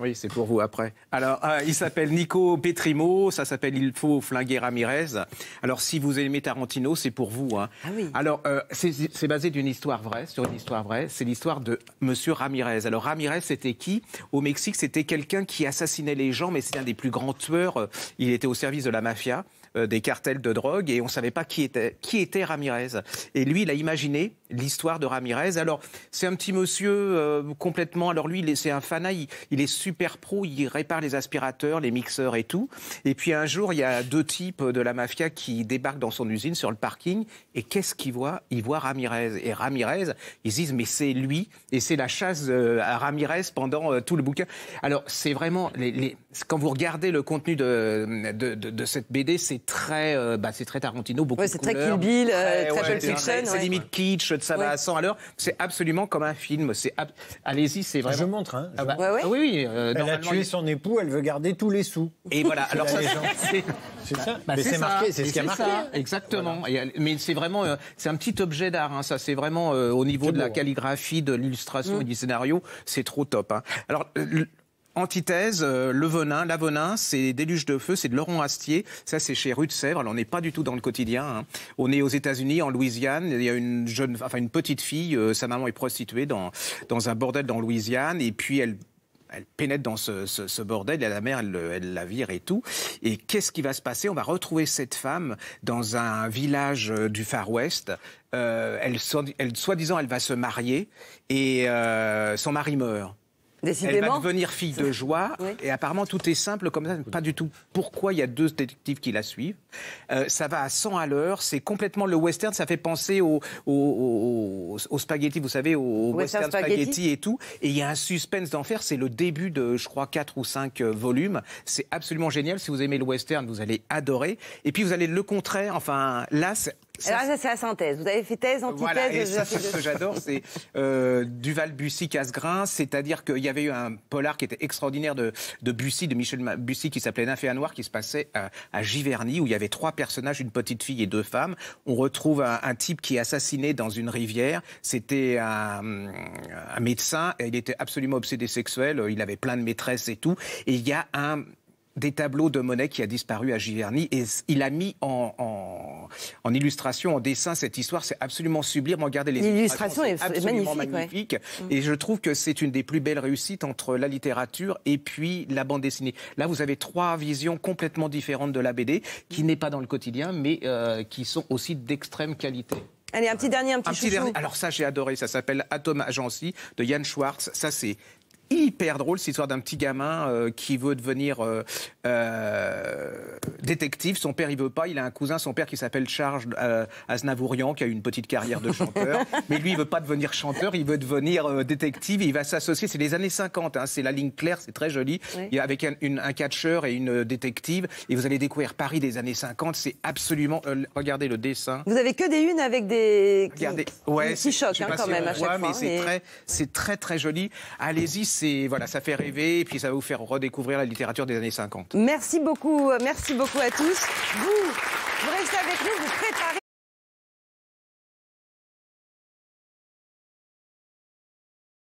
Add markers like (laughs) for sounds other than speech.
Oui, c'est pour vous après. Alors, euh, il s'appelle Nico Petrimo, ça s'appelle Il faut flinguer Ramirez. Alors, si vous aimez Tarantino, c'est pour vous. Hein. Ah Alors, euh, c'est basé d'une histoire vraie, sur une histoire vraie. C'est l'histoire de Monsieur Ramirez. Alors, Ramirez, c'était qui Au Mexique, c'était quelqu'un qui assassinait les gens, mais c'est un des plus grands tueurs. Euh, il était au service de la mafia. Euh, des cartels de drogue et on ne savait pas qui était, qui était Ramirez. Et lui, il a imaginé l'histoire de Ramirez. Alors, c'est un petit monsieur euh, complètement. Alors, lui, c'est un fanat, il, est super pro, il répare les aspirateurs, les mixeurs et tout. Et puis, un jour, il y a deux types de la mafia qui débarquent dans son usine sur le parking. Et qu'est-ce qu'ils voient Ils voient Ramirez. Et Ramirez, ils disent, mais c'est lui. Et c'est la chasse euh, à Ramirez pendant tout le bouquin. Alors, c'est vraiment. Les, Quand vous regardez le contenu de, de cette BD, c'est c'est très, euh, bah, c'est très Tarantino, beaucoup ouais, C'est très Kill Bill, très, euh, Pulp Fiction. C'est limite kitsch, ça va à 100 à l'heure. C'est absolument comme un film. C'est Allez-y, c'est vraiment. Je montre. Hein, ah bah, ah oui, oui. Euh, elle a tué son époux, elle veut garder tous les sous. Et voilà. (laughs) Alors c'est. ça. Bah, c'est marqué, c'est ce qui a marqué. exactement. mais c'est vraiment, c'est un petit objet d'art. Hein, ça, c'est vraiment au niveau de la hein. calligraphie, de l'illustration mm. et du scénario, c'est trop top. Alors, antithèse, euh, le venin, la venin, c'est Déluge de feu, c'est de Laurent Astier. Ça, c'est chez Rue de Sèvres. on n'est pas du tout dans le quotidien. Hein. On est aux États-Unis, en Louisiane. Il y a une jeune, enfin, une petite fille, euh, sa maman est prostituée dans, dans un bordel dans Louisiane. Et puis, elle pénètre dans ce, bordel, et la mère, elle, la vire et tout. Et qu'est-ce qui va se passer On va retrouver cette femme dans un village euh, du Far West. elle, soi-disant, elle va se marier et son mari meurt. Décidément. Elle va devenir fille de joie. Et apparemment, tout est simple comme ça. Pas du tout. Pourquoi il y a deux détectives qui la suivent euh, Ça va à 100 à l'heure. C'est complètement le western. Ça fait penser au, spaghetti, vous savez, au western, spaghetti. et tout. Et il y a un suspense d'enfer. C'est le début de, je crois, 4 ou 5 euh, volumes. C'est absolument génial. Si vous aimez le western, vous allez adorer. Et puis, vous allez le contraire. Enfin, là, ça, c'est la synthèse. Vous avez fait thèse, antithèse. Voilà, et ça, ce que j'adore, c'est euh, duval Bussy Bussy, Casgrain. C'est-à-dire qu'il y avait eu un polar qui était extraordinaire de, Bussy, de Michel Bussy, qui s'appelait Nymphéa Noir, qui se passait à, Giverny, où il y avait trois personnages, une petite fille et deux femmes. On retrouve un, type qui est assassiné dans une rivière. C'était un, médecin. il était absolument obsédé sexuel. Il avait plein de maîtresses et tout. Et il y a un des tableaux de Monet qui a disparu à Giverny. Et il a mis en, illustration, en dessin, cette histoire. C'est absolument sublime. Regardez les L'illustration est, magnifique. Mm. Et je trouve que c'est une des plus belles réussites entre la littérature et puis la bande dessinée. Là, vous avez trois visions complètement différentes de la BD, qui n'est pas dans le quotidien, mais euh, qui sont aussi d'extrême qualité. Allez, un petit dernier, un petit, un dernier. Alors ça, j'ai adoré. Ça s'appelle Atom Agency de Yann Schwartz. Ça, c'est hyper drôle, cette histoire d'un petit gamin euh, qui veut devenir euh, euh, détective. Son père, il veut pas. Il a un cousin, son père, qui s'appelle Charles Aznavourian, qui a eu une petite carrière de chanteur. (laughs) Mais lui, il veut pas devenir chanteur, il veut devenir détective. il va s'associer, c'est les années 50, hein. c'est la ligne claire, c'est très joli, Il avec un, un catcheur et une détective. Et vous allez découvrir Paris des années 50. C'est absolument... regardez le dessin. Vous avez que des unes avec des... Regardez. Qui, ouais, choquent hein, quand même à chaque fois. mais c'est très, très, très joli. Allez-y, voilà, ça fait rêver et puis ça va vous faire redécouvrir la littérature des années 50. Merci beaucoup, euh, merci beaucoup à tous. Vous, vous restez avec nous, vous préparez.